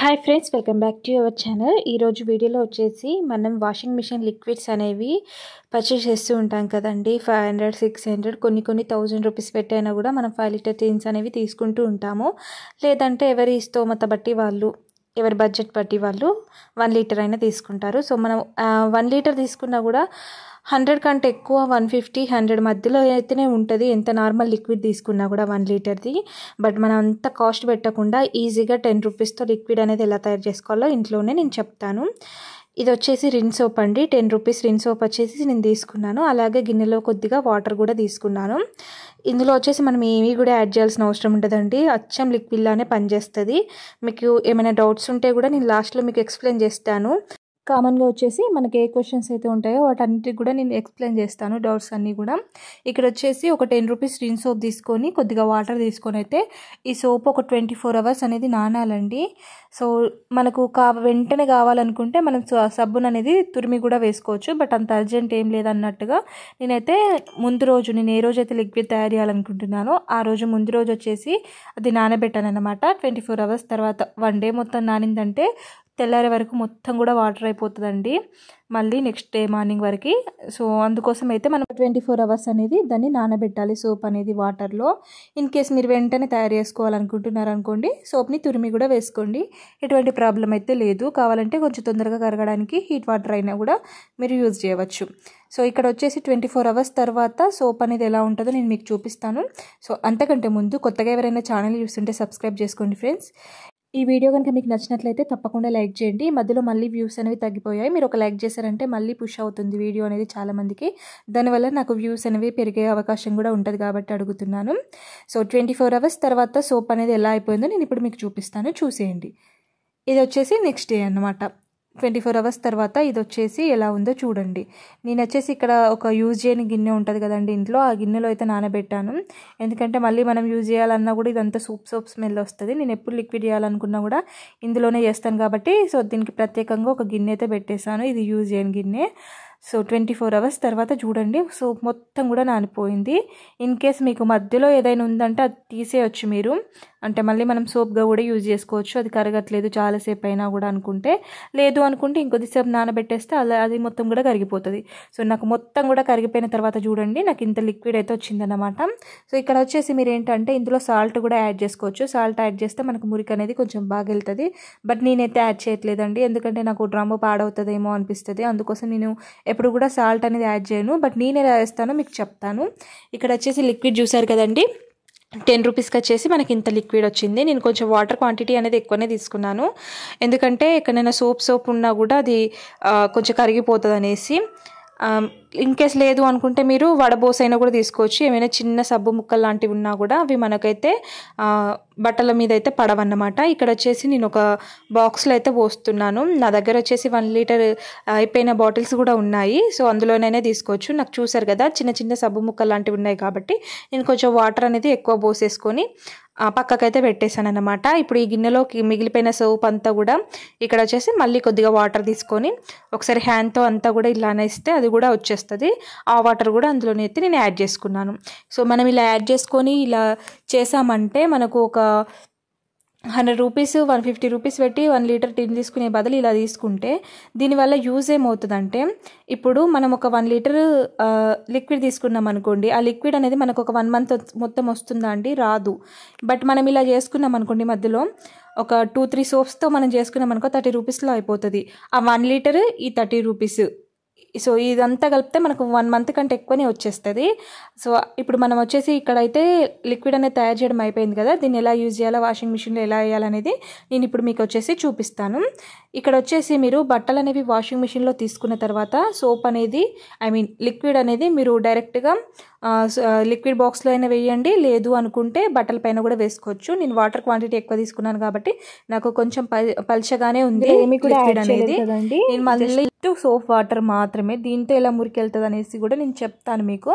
hi friends welcome back to your channel ఈరోజు వీడియోలో వచ్చేసి మనం వాషింగ్ మిషన్ లిక్విడ్స్ అనేవి పర్చేస్ చేస్తూ ఉంటాం కదండి ఫైవ్ హండ్రెడ్ సిక్స్ హండ్రెడ్ కొన్ని కొన్ని థౌజండ్ రూపీస్ పెట్టైనా కూడా మనం ఫైవ్ లీటర్ టీన్స్ అనేవి తీసుకుంటూ ఉంటాము లేదంటే ఎవరి స్తోమత బట్టి వాళ్ళు ఎవరి బడ్జెట్ బట్టి వాళ్ళు వన్ లీటర్ అయినా తీసుకుంటారు సో మనం వన్ లీటర్ తీసుకున్నా కూడా హండ్రెడ్ కంటే ఎక్కువ వన్ ఫిఫ్టీ హండ్రెడ్ మధ్యలో అయితేనే ఉంటుంది ఎంత నార్మల్ లిక్విడ్ తీసుకున్నా కూడా వన్ లీటర్ది బట్ మనం అంత కాస్ట్ పెట్టకుండా ఈజీగా టెన్ రూపీస్తో లిక్విడ్ అనేది ఎలా తయారు చేసుకోవాలో ఇంట్లోనే నేను చెప్తాను ఇది వచ్చేసి రిన్ సోప్ అండి టెన్ రూపీస్ రిన్ సోప్ వచ్చేసి నేను తీసుకున్నాను అలాగే గిన్నెలో కొద్దిగా వాటర్ కూడా తీసుకున్నాను ఇందులో వచ్చేసి మనం ఏమీ కూడా యాడ్ చేయాల్సిన అవసరం ఉంటుందండి అచ్చం లిక్విడ్లానే పనిచేస్తుంది మీకు ఏమైనా డౌట్స్ ఉంటే కూడా నేను లాస్ట్లో మీకు ఎక్స్ప్లెయిన్ చేస్తాను కామన్గా వచ్చేసి మనకి ఏ క్వశ్చన్స్ అయితే ఉంటాయో వాటన్నిటికి కూడా నేను ఎక్స్ప్లెయిన్ చేస్తాను డౌట్స్ అన్నీ కూడా ఇక్కడ వచ్చేసి ఒక టెన్ రూపీస్ రిన్ సోప్ తీసుకొని కొద్దిగా వాటర్ తీసుకొని అయితే ఈ సోప్ ఒక ట్వంటీ ఫోర్ అవర్స్ అనేది నానాలండి సో మనకు కా వెంటనే కావాలనుకుంటే మనం సబ్బున్ అనేది తురిమి కూడా వేసుకోవచ్చు బట్ అంత అర్జెంట్ ఏం లేదన్నట్టుగా నేనైతే ముందు రోజు నేను ఏ రోజు అయితే లిక్విడ్ తయారు చేయాలనుకుంటున్నానో ఆ రోజు ముందు రోజు వచ్చేసి అది నానబెట్టాను అనమాట ట్వంటీ ఫోర్ అవర్స్ తర్వాత వన్ డే మొత్తం నానిందంటే తెల్లారే వరకు మొత్తం కూడా వాటర్ అయిపోతుందండి మళ్ళీ నెక్స్ట్ డే మార్నింగ్ వరకు సో అందుకోసం అయితే మనం ట్వంటీ ఫోర్ అవర్స్ అనేది దాన్ని నానబెట్టాలి సోప్ అనేది వాటర్లో ఇన్ కేస్ మీరు వెంటనే తయారు చేసుకోవాలనుకుంటున్నారు అనుకోండి సోప్ని తురిమి కూడా వేసుకోండి ఎటువంటి ప్రాబ్లం అయితే లేదు కావాలంటే కొంచెం తొందరగా కరగడానికి హీట్ వాటర్ అయినా కూడా మీరు యూజ్ చేయవచ్చు సో ఇక్కడ వచ్చేసి ట్వంటీ ఫోర్ అవర్స్ తర్వాత సోప్ అనేది ఎలా ఉంటుందో నేను మీకు చూపిస్తాను సో అంతకంటే ముందు కొత్తగా ఎవరైనా ఛానల్ చూస్తుంటే సబ్స్క్రైబ్ చేసుకోండి ఫ్రెండ్స్ ఈ వీడియో కనుక మీకు నచ్చినట్లయితే తప్పకుండా లైక్ చేయండి మధ్యలో మళ్ళీ వ్యూస్ అనేవి తగ్గిపోయాయి మీరు ఒక లైక్ చేశారంటే మళ్ళీ పుష్ అవుతుంది వీడియో అనేది చాలామందికి దానివల్ల నాకు వ్యూస్ అనేవి పెరిగే అవకాశం కూడా ఉంటుంది కాబట్టి అడుగుతున్నాను సో ట్వంటీ ఫోర్ అవర్స్ తర్వాత సోప్ అనేది ఎలా అయిపోయిందో నేను ఇప్పుడు మీకు చూపిస్తాను చూసేయండి ఇది వచ్చేసి నెక్స్ట్ డే అనమాట ట్వంటీ ఫోర్ అవర్స్ తర్వాత ఇది వచ్చేసి ఎలా ఉందో చూడండి నేను వచ్చేసి ఇక్కడ ఒక యూజ్ చేయని గిన్నె ఉంటుంది కదండి ఇంట్లో ఆ గిన్నెలో అయితే నానబెట్టాను ఎందుకంటే మళ్ళీ మనం యూజ్ చేయాలన్నా కూడా ఇదంతా సూప్ సోప్ స్మెల్ వస్తుంది నేను ఎప్పుడు లిక్విడ్ చేయాలనుకున్నా కూడా ఇందులోనే చేస్తాను కాబట్టి సో దీనికి ప్రత్యేకంగా ఒక గిన్నె అయితే పెట్టేశాను ఇది యూజ్ చేయని గిన్నె సో ట్వంటీ ఫోర్ అవర్స్ తర్వాత చూడండి సో మొత్తం కూడా నానిపోయింది ఇన్ కేస్ మీకు మధ్యలో ఏదైనా ఉందంటే అది తీసేయచ్చు మీరు అంటే మళ్ళీ మనం సోప్గా కూడా యూజ్ చేసుకోవచ్చు అది కరగట్లేదు చాలాసేపు అయినా కూడా అనుకుంటే లేదు అనుకుంటే ఇంకొద్దిసేపు నానబెట్టేస్తే అలా అది మొత్తం కూడా కరిగిపోతుంది సో నాకు మొత్తం కూడా కరిగిపోయిన తర్వాత చూడండి నాకు ఇంత లిక్విడ్ అయితే వచ్చిందనమాట సో ఇక్కడ వచ్చేసి మీరు ఏంటంటే ఇందులో సాల్ట్ కూడా యాడ్ చేసుకోవచ్చు సాల్ట్ యాడ్ చేస్తే మనకు మురికి అనేది కొంచెం బాగా వెళ్తుంది బట్ నేనైతే యాడ్ చేయట్లేదండి ఎందుకంటే నాకు డ్రమ్ పాడవుతుందేమో అనిపిస్తుంది అందుకోసం నేను ఎప్పుడు కూడా సాల్ట్ అనేది యాడ్ చేయను బట్ నేను ఎలా వేస్తానో మీకు చెప్తాను ఇక్కడ వచ్చేసి లిక్విడ్ చూసారు కదండి టెన్ రూపీస్కి వచ్చేసి మనకి ఇంత లిక్విడ్ వచ్చింది నేను కొంచెం వాటర్ క్వాంటిటీ అనేది ఎక్కువనే తీసుకున్నాను ఎందుకంటే ఎక్కడైనా సోప్ సోప్ ఉన్నా కూడా అది కొంచెం కరిగిపోతుంది అనేసి ఇన్ కేస్ లేదు అనుకుంటే మీరు వడబోసైనా కూడా తీసుకోవచ్చు ఏమైనా చిన్న సబ్బు ముక్కలు లాంటివి ఉన్నా కూడా అవి మనకైతే బట్టల మీద అయితే పడవన్నమాట ఇక్కడ వచ్చేసి నేను ఒక బాక్స్లో అయితే పోస్తున్నాను నా దగ్గర వచ్చేసి వన్ లీటర్ అయిపోయిన బాటిల్స్ కూడా ఉన్నాయి సో అందులోనైనా తీసుకోవచ్చు నాకు చూసారు కదా చిన్న చిన్న సబ్బు ముక్కలు లాంటివి ఉన్నాయి కాబట్టి నేను కొంచెం వాటర్ అనేది ఎక్కువ పోసేసుకొని పక్కకైతే పెట్టేశాను అనమాట ఇప్పుడు ఈ గిన్నెలోకి మిగిలిపోయిన సోప్ అంతా కూడా ఇక్కడ వచ్చేసి మళ్ళీ కొద్దిగా వాటర్ తీసుకొని ఒకసారి హ్యాండ్తో అంతా కూడా ఇలా అనేస్తే అది కూడా వచ్చేస్తుంది ఆ వాటర్ కూడా అందులోనే అయితే నేను యాడ్ చేసుకున్నాను సో మనం ఇలా యాడ్ చేసుకొని ఇలా చేసామంటే మనకు ఒక hundred rupees one fifty rupees పెట్టి వన్ లీటర్ టిన్ తీసుకునే బదులు ఇలా తీసుకుంటే దీనివల్ల యూజ్ ఏమవుతుందంటే ఇప్పుడు మనం ఒక వన్ లీటర్ లిక్విడ్ తీసుకున్నాం అనుకోండి ఆ లిక్విడ్ అనేది మనకు ఒక వన్ మంత్ మొత్తం వస్తుందా అండి రాదు బట్ మనం ఇలా చేసుకున్నాం అనుకోండి మధ్యలో ఒక టూ త్రీ సోప్స్తో మనం చేసుకున్నాం అనుకో థర్టీ రూపీస్లో అయిపోతుంది ఆ వన్ లీటర్ ఈ థర్టీ రూపీస్ సో ఇదంతా కలిపితే మనకు వన్ మంత్ కంటే ఎక్కువనే వచ్చేస్తుంది సో ఇప్పుడు మనం వచ్చేసి ఇక్కడైతే లిక్విడ్ అనేది తయారు చేయడం అయిపోయింది కదా దీన్ని ఎలా యూజ్ చేయాలో వాషింగ్ మిషన్లో ఎలా వేయాలనేది నేను ఇప్పుడు మీకు వచ్చేసి చూపిస్తాను ఇక్కడ వచ్చేసి మీరు బట్టలు అనేవి వాషింగ్ మిషన్లో తీసుకున్న తర్వాత సోప్ అనేది ఐ మీన్ లిక్విడ్ అనేది మీరు డైరెక్ట్గా లిక్విడ్ బాక్స్లో అయినా వేయండి లేదు అనుకుంటే బట్టల పైన కూడా వేసుకోవచ్చు నేను వాటర్ క్వాంటిటీ ఎక్కువ తీసుకున్నాను కాబట్టి నాకు కొంచెం పల్చగానే ఉంది లిక్విడ్ అనేది నేను మళ్ళీ టు సోప్ వాటర్ మాత్రమే దీంతో ఎలా మురికి వెళ్తుంది అనేసి కూడా నేను చెప్తాను మీకు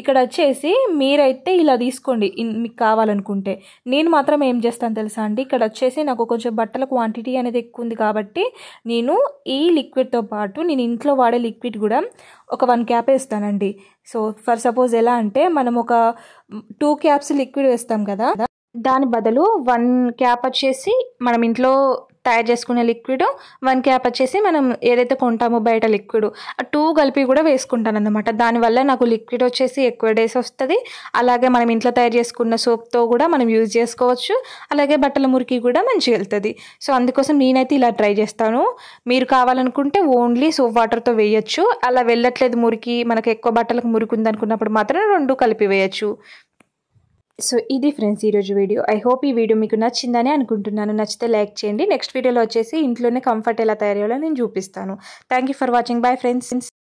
ఇక్కడ వచ్చేసి మీరైతే ఇలా తీసుకోండి మీకు కావాలనుకుంటే నేను మాత్రం ఏం చేస్తాను తెలుసా అండి ఇక్కడ వచ్చేసి నాకు కొంచెం బట్టల క్వాంటిటీ అనేది ఎక్కువ ఉంది కాబట్టి నేను ఈ లిక్విడ్తో పాటు నేను ఇంట్లో వాడే లిక్విడ్ కూడా ఒక వన్ క్యాప్ వేస్తానండి సో ఫర్ సపోజ్ ఎలా అంటే మనం ఒక టూ క్యాప్స్ లిక్విడ్ వేస్తాం కదా దాని బదులు వన్ క్యాప్ వచ్చేసి మనం ఇంట్లో తయారు చేసుకునే లిక్విడ్ వన్ క్యాప్ వచ్చేసి మనం ఏదైతే కొంటామో బయట లిక్విడ్ ఆ టూ కలిపి కూడా వేసుకుంటాను అనమాట దానివల్ల నాకు లిక్విడ్ వచ్చేసి ఎక్కువ డేస్ వస్తుంది అలాగే మనం ఇంట్లో తయారు చేసుకున్న సోప్తో కూడా మనం యూజ్ చేసుకోవచ్చు అలాగే బట్టల మురికి కూడా మంచిగా వెళ్తుంది సో అందుకోసం నేనైతే ఇలా ట్రై చేస్తాను మీరు కావాలనుకుంటే ఓన్లీ సోప్ వాటర్తో వేయచ్చు అలా వెళ్ళట్లేదు మురికి మనకు ఎక్కువ బట్టలకు మురికి ఉందనుకున్నప్పుడు మాత్రం రెండు కలిపి వేయచ్చు సో ఇది ఫ్రెండ్స్ ఈరోజు వీడియో ఐ హోప్ ఈ వీడియో మీకు నచ్చిందని అనుకుంటున్నాను నచ్చితే లైక్ చేయండి నెక్స్ట్ వీడియోలో వచ్చేసి ఇంట్లోనే కంఫర్ట్ ఎలా తయారయ్యాలో నేను చూపిస్తాను thank for watching bye friends